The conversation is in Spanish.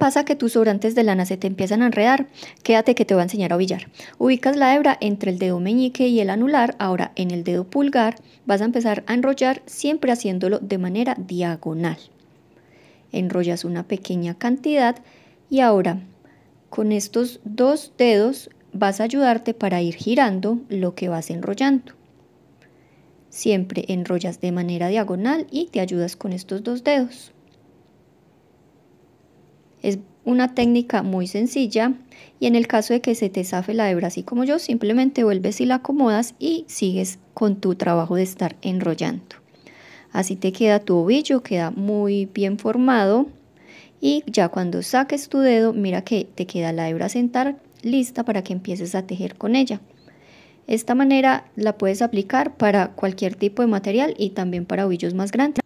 pasa que tus sobrantes de lana se te empiezan a enredar, quédate que te voy a enseñar a ovillar. Ubicas la hebra entre el dedo meñique y el anular, ahora en el dedo pulgar vas a empezar a enrollar siempre haciéndolo de manera diagonal. Enrollas una pequeña cantidad y ahora con estos dos dedos vas a ayudarte para ir girando lo que vas enrollando. Siempre enrollas de manera diagonal y te ayudas con estos dos dedos. Es una técnica muy sencilla y en el caso de que se te zafe la hebra así como yo, simplemente vuelves y la acomodas y sigues con tu trabajo de estar enrollando. Así te queda tu ovillo, queda muy bien formado y ya cuando saques tu dedo, mira que te queda la hebra sentar lista para que empieces a tejer con ella. Esta manera la puedes aplicar para cualquier tipo de material y también para ovillos más grandes.